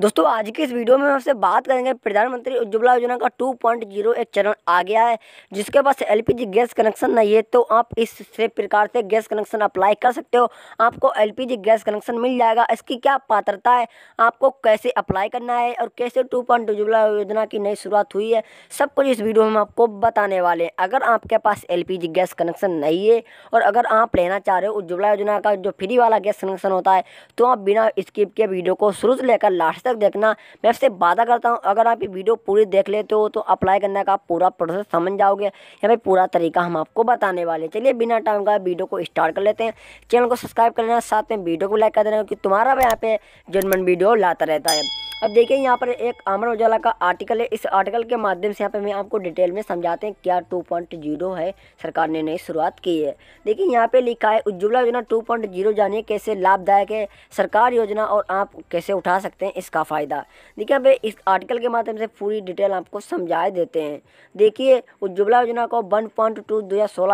दोस्तों आज की इस वीडियो में हम आपसे बात करेंगे प्रधानमंत्री उज्ज्वला योजना का 2.0 एक चरण आ गया है जिसके पास एलपीजी गैस कनेक्शन नहीं है तो आप इससे प्रकार से गैस कनेक्शन अप्लाई कर सकते हो आपको एलपीजी गैस कनेक्शन मिल जाएगा इसकी क्या पात्रता है आपको कैसे अप्लाई करना है और कैसे टू पॉइंट उज्ज्वला योजना की नई शुरुआत हुई है सब कुछ इस वीडियो में आपको बताने वाले हैं अगर आपके पास एल गैस कनेक्शन नहीं है और अगर आप लेना चाह रहे हो उज्ज्वला योजना का जो फ्री वाला गैस कनेक्शन होता है तो आप बिना स्किप के वीडियो को शुरू से लेकर लास्ट लास्ट तक देखना मैं आपसे वादा करता हूँ अगर आप ये वीडियो पूरी देख लेते हो तो अप्लाई करने का पूरा प्रोसेस समझ जाओगे या भाई पूरा तरीका हम आपको बताने वाले चलिए बिना टाइम का वीडियो को स्टार्ट कर लेते हैं चैनल को सब्सक्राइब कर लेना साथ में वीडियो को लाइक कर देना क्योंकि तुम्हारा भी यहाँ पे जनमन वीडियो लाता रहता है अब देखिए यहाँ पर एक अमर उजाला का आर्टिकल है इस आर्टिकल के माध्यम से यहाँ पे मैं आपको डिटेल में समझाते हैं क्या 2.0 है सरकार ने नई शुरुआत की है देखिए यहाँ पे लिखा है उज्ज्वला योजना 2.0 जानिए कैसे लाभदायक है सरकार योजना और आप कैसे उठा सकते हैं इसका फ़ायदा देखिए अब इस आर्टिकल के माध्यम से पूरी डिटेल आपको समझा देते हैं देखिए उज्ज्वला योजना को वन पॉइंट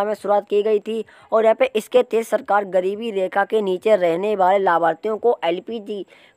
में शुरुआत की गई थी और यहाँ पर इसके तेज सरकार गरीबी रेखा के नीचे रहने वाले लाभार्थियों को एल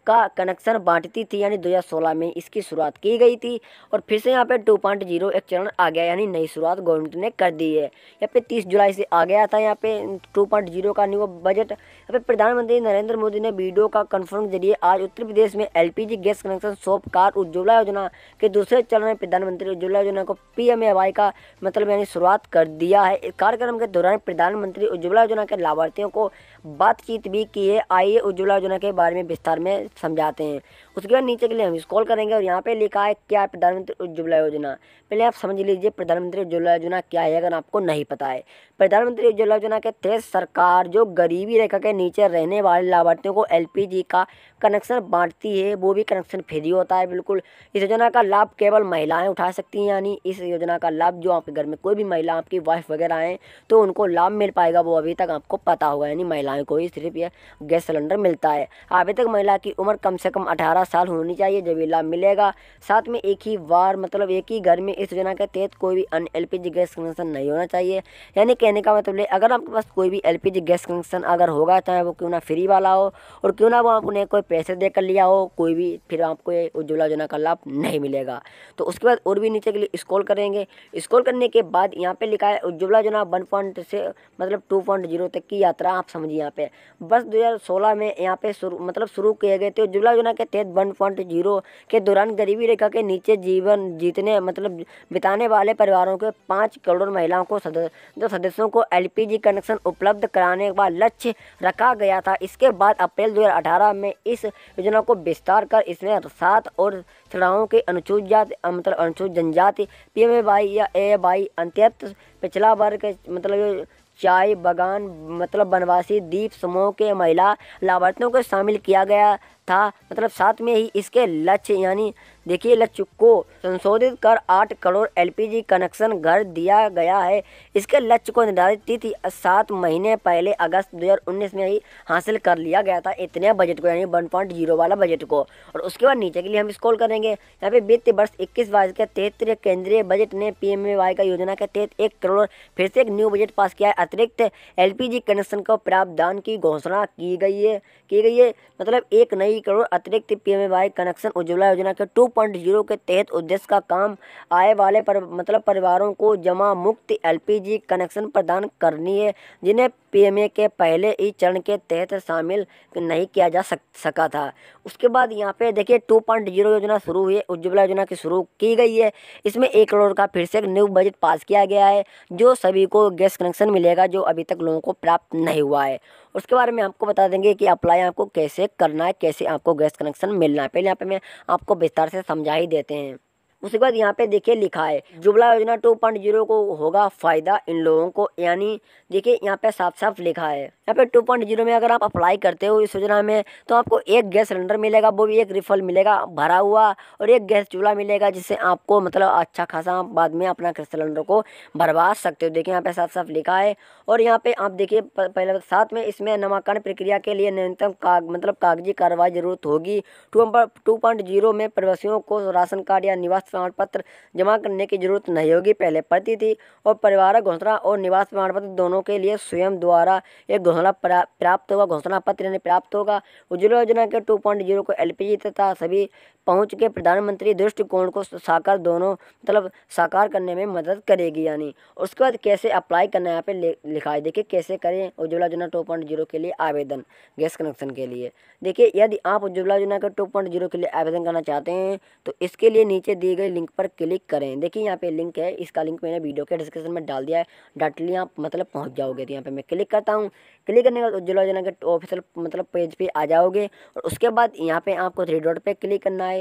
का कनेक्शन बांटती थी यानी 2016 में इसकी शुरुआत की गई थी और फिर से यहाँ पे 2.0 एक चरण आ गया यानी नई शुरुआत गवर्नमेंट ने कर दी है यहाँ पे 30 जुलाई से आ गया था यहाँ पे 2.0 का न्यू बजट यहाँ पे प्रधानमंत्री नरेंद्र मोदी ने वीडियो का कन्फर्म जरिए आज उत्तर प्रदेश में एल गैस कनेक्शन सोप कार उज्ज्वला योजना के दूसरे चरण में प्रधानमंत्री उज्ज्वला योजना को पी एम का मतलब यानी शुरुआत कर दिया है कार्यक्रम के दौरान प्रधानमंत्री उज्ज्वला योजना के लाभार्थियों को बातचीत भी की है आइए उज्ज्वला योजना के बारे में विस्तार में समझाते हैं उसके बाद नीचे के लिए हम स्कॉल करेंगे और यहाँ पे लिखा है क्या प्रधानमंत्री उज्ज्वला योजना पहले आप समझ लीजिए प्रधानमंत्री उज्ज्वला योजना क्या है अगर आपको नहीं पता है प्रधानमंत्री उज्ज्वला योजना के तहत सरकार जो गरीबी रेखा के नीचे रहने वाले लाभार्थियों को एल का कनेक्शन बांटती है वो भी कनेक्शन फ्री होता है बिल्कुल इस योजना का लाभ केवल महिलाएँ उठा सकती हैं यानी इस योजना का लाभ जो आपके घर में कोई भी महिला आपकी वाइफ वगैरह आएँ तो उनको लाभ मिल पाएगा वो अभी तक आपको पता होगा यानी महिला महिलाएं को ही सिर्फ यह गैस सिलेंडर मिलता है अभी तक महिला की उम्र कम से कम 18 साल होनी चाहिए जब ये लाभ मिलेगा साथ में एक ही बार मतलब एक ही घर में इस योजना के तहत कोई भी अन्य एल गैस कनेक्शन नहीं होना चाहिए यानी कहने का मतलब अगर आपके पास कोई भी एल गैस कनेक्शन अगर होगा चाहे वो क्यों ना फ्री वाला हो और क्यों ना वो आपने कोई पैसे दे लिया हो कोई भी फिर आपको ये उज्ज्वला योजना का लाभ नहीं मिलेगा तो उसके बाद और भी नीचे के लिए स्कॉल करेंगे स्कॉल करने के बाद यहाँ पे लिखा है उज्ज्वला योजना वन पॉइंट से मतलब टू पॉइंट जीरो तक की यात्रा आप समझिए यहाँ पे बस 2016 में यहाँ पे शुरू मतलब शुरू किए गए थे उज्ज्वला योजना के तहत वन पॉइंट जीरो के दौरान गरीबी रेखा के नीचे जीवन जीतने मतलब बिताने वाले परिवारों के पाँच करोड़ महिलाओं को सदस्य सदस्यों को एल कनेक्शन उपलब्ध कराने का लक्ष्य रखा गया था इसके बाद अप्रैल दो में इस योजना को विस्तार कर इसमें सात और श्रेणियों के अनुसूचित जाति मतलब अनुसूचित जनजाति पी या ए बाई अंत्यत पिछला वर्ग मतलब चाय बागान मतलब वनवासी द्वीप समूह के महिला लाभार्थियों को शामिल किया गया था मतलब साथ में ही इसके लक्ष्य यानी देखिए लक्ष्य को संशोधित कर आठ करोड़ एलपीजी कनेक्शन घर दिया गया है इसके लक्ष्य को निर्धारित तिथि सात महीने पहले अगस्त 2019 में ही हासिल कर लिया गया था इतने बजट को यानी वन पॉइंट जीरो वाला बजट को और उसके बाद नीचे के लिए हम स्कॉल करेंगे यहाँ पे वित्त वर्ष इक्कीस बाईस के तहत केंद्रीय बजट ने पी एम का योजना के तहत एक करोड़ फिर से एक न्यू बजट पास किया है अतिरिक्त एल कनेक्शन का प्रावधान की घोषणा की गई है की गई है मतलब एक नई ही करोड़ अतिरिक्त पीएमएवाई कनेक्शन उज्ज्वला योजना के 2.0 के तहत उद्देश्य का काम आए वाले पर मतलब परिवारों को जमा मुक्त एलपीजी कनेक्शन प्रदान करनी है जिन्हें पीएमए के पहले ही चरण के तहत शामिल नहीं किया जा सक, सका था उसके बाद यहाँ पे देखिए 2.0 योजना शुरू हुई है उज्ज्वला योजना की शुरू की गई है इसमें एक करोड़ का फिर से एक न्यू बजट पास किया गया है जो सभी को गैस कनेक्शन मिलेगा जो अभी तक लोगों को प्राप्त नहीं हुआ है उसके बारे में आपको बता देंगे कि अप्लाई आपको कैसे करना है कैसे आपको गैस कनेक्शन मिलना है पहले यहाँ पे मैं आपको विस्तार से समझा ही देते हैं उसके बाद यहाँ पे देखिए लिखा है जुबला योजना टू पॉइंट जीरो को होगा फायदा इन लोगों को यानी देखिए यहाँ पे साफ साफ लिखा है यहाँ पे टू पॉइंट जीरो में अगर आप अप्लाई करते हो इस योजना में तो आपको एक गैस सिलेंडर मिलेगा वो भी एक रिफल मिलेगा भरा हुआ और एक गैस चूल्हा मिलेगा जिससे आपको मतलब अच्छा खासा बाद में अपना गैस सिलेंडर को भरवा सकते हो देखिए यहाँ पे साफ साफ लिखा है और यहाँ पे आप देखिए पहले साथ में इसमें नामांकन प्रक्रिया के लिए न्यूनतम काग मतलब कागजी कार्रवाई जरूरत होगी टू पॉइंट जीरो में प्रवासियों को राशन कार्ड या निवास प्रमाण पत्र जमा करने की जरूरत नहीं होगी पहले पड़ती थी और परिवार घोषणा और निवास प्रमाण पत्र दोनों के लिए स्वयं द्वारा एक घोषणा प्राप्त होगा घोषणा पत्र यानी प्राप्त होगा उज्ज्वला योजना के टू पॉइंट जीरो को एल तथा सभी पहुँच के प्रधानमंत्री दृष्टिकोण को साकार दोनों मतलब साकार करने में मदद करेगी यानी उसके बाद कैसे अप्लाई करना है यहाँ पे लिखा है देखिए कैसे करें उज्ज्वला योजना टू पॉइंट जीरो के लिए आवेदन गैस कनेक्शन के लिए देखिए यदि आप उज्ज्वला योजना के टू पॉइंट जीरो के लिए आवेदन करना चाहते हैं तो इसके लिए नीचे दिए गए लिंक पर क्लिक करें देखिए यहाँ पे लिंक है इसका लिंक मैंने वीडियो के डिस्क्रिप्शन में डाल दिया है डायरेक्टली आप मतलब पहुँच जाओगे तो यहाँ पे मैं क्लिक करता हूँ क्लिक करने के बाद उज्ज्वला योजना के ऑफिशियल मतलब पेज पर आ जाओगे और उसके बाद यहाँ पे आपको थ्री डॉट पर क्लिक करना है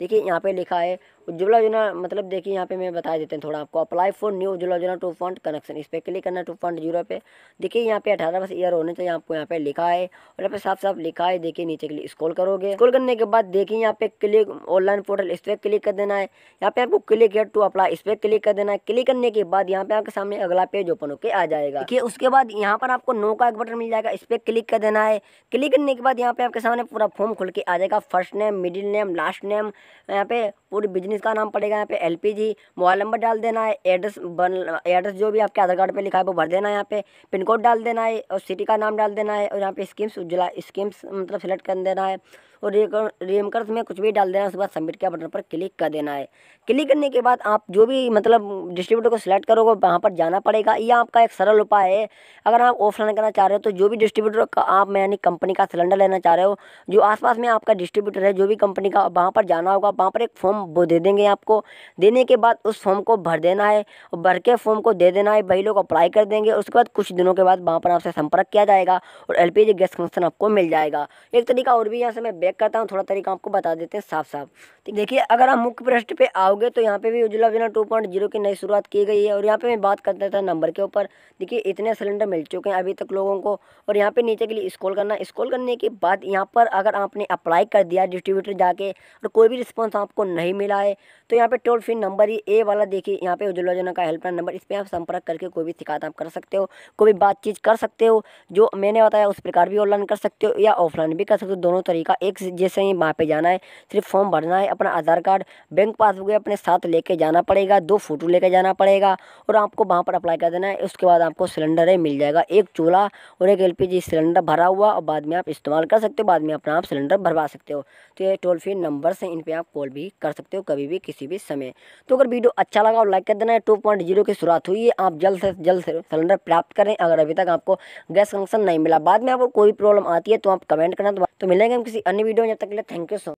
देखिए यहाँ पे लिखा है उज्ज्वला योजना मतलब देखिए यहाँ पे मैं बता देते हैं थोड़ा आपको अप्लाई फॉर न्यू उज्ज्वला योजना टू फंड कनेक्शन इस पर क्लिक करना टू फंड जीरो पे देखिए यहाँ पे अठारह बस ईयर होने चाहिए आपको यहाँ पे लिखा है और यहाँ पे साफ साफ लिखा है देखिए नीचे के लिए स्कॉल करोगे स्कॉल करने के बाद देखिए यहाँ पे क्लिक ऑनलाइन पोर्टल इस पर क्लिक कर देना है यहाँ पे आपको क्लिक हेड टू अप्लाई इस पर क्लिक कर देना है क्लिक करने के बाद यहाँ पे आपके सामने अगला पेज ओपन होकर आ जाएगा देखिए उसके बाद यहाँ पर आपको नो का एक बटन मिल जाएगा इस पर क्लिक कर देना है क्लिक करने के बाद यहाँ पे आपके सामने पूरा फॉर्म खुल के आ जाएगा first name middle name last name 那边。पूरे बिजनेस का नाम पड़ेगा यहाँ पे एल मोबाइल नंबर डाल देना है एड्रेस बन एड्रेस जो भी आपके आधार कार्ड पर लिखा है वो भर देना है यहाँ पे पिन कोड डाल देना है और सिटी का नाम डाल देना है और यहाँ पे स्कीम्स उज्ज्वला स्कीम्स मतलब सेलेक्ट कर देना है और रिमकर्स में कुछ भी डाल देना उसके बाद सबमिट के बटन पर क्लिक कर देना है क्लिक करने के बाद आप जो भी मतलब डिस्ट्रीब्यूटर को सिलेक्ट करोगे वहाँ पर जाना पड़ेगा यह आपका एक सरल उपाय है अगर आप ऑफलाइन करना चाह रहे हो तो जो भी डिस्ट्रीब्यूटर का आप यानी कंपनी का सिलेंडर लेना चाह रहे हो जो आसपास में आपका डिस्ट्रीब्यूटर है जो भी कंपनी का वहाँ पर जाना होगा वहाँ पर एक फॉर्म वो दे देंगे आपको देने के बाद उस फॉर्म को भर देना है और भर के फॉर्म को दे देना है भाई लोग अप्लाई कर देंगे उसके बाद कुछ दिनों के बाद वहाँ पर आपसे संपर्क किया जाएगा और एल गैस कनेक्शन आपको मिल जाएगा एक तरीका और भी यहाँ से मैं बैक करता हूँ थोड़ा तरीका आपको बता देते हैं साफ साफ तो देखिए अगर आप मुख्य पृष्ठ पर आओगे तो यहाँ पे भी उज्ज्वला योजना टू पॉइंट जीरो की नई शुरुआत की गई है और यहाँ पे मैं बात करता था नंबर के ऊपर देखिए इतने सिलेंडर मिल चुके हैं अभी तक लोगों को और यहाँ पे नीचे के लिए स्कॉल करना स्कॉल करने के बाद यहाँ पर अगर आपने अप्लाई कर दिया डिस्ट्रीब्यूटर जाके और कोई भी रिस्पॉन्स आपको नहीं मिला है तो यहाँ पे टोल फ्री नंबर ही ए वाला देखिए यहाँ पे उज्ज्वला योजना का हेल्पलाइन नंबर इस पर आप संपर्क करके कोई भी शिकायत आप कर सकते हो कोई भी बातचीत कर सकते हो जो मैंने बताया उस प्रकार भी ऑनलाइन कर सकते हो या ऑफलाइन भी कर सकते हो दोनों तरीका एक जैसे ही वहाँ पर जाना है सिर्फ फॉर्म भरना है अपना आधार कार्ड बैंक पासबुक अपने साथ लेके जाना पड़ेगा दो फोटो लेके जाना पड़ेगा और आपको वहाँ पर अप्लाई कर देना है उसके बाद आपको सिलेंडर है मिल जाएगा एक चूल्हा और एक जी सिलेंडर भरा हुआ और बाद में आप इस्तेमाल कर सकते हो बाद में अपना आप सिलेंडर भरवा सकते हो तो ये टोल फ्री नंबर से इन पर आप कॉल भी कर सकते सकते हो कभी भी किसी भी समय तो अगर वीडियो अच्छा लगा और लाइक कर देना है टू पॉइंट जीरो की शुरुआत हुई है आप जल्द से जल्द सिलेंडर प्राप्त करें अगर अभी तक आपको गैस कनेक्शन नहीं मिला बाद में आपको कोई प्रॉब्लम आती है तो आप कमेंट करना तो मिलेंगे हम किसी अन्य वीडियो में जब तक के लिए थैंक यू सो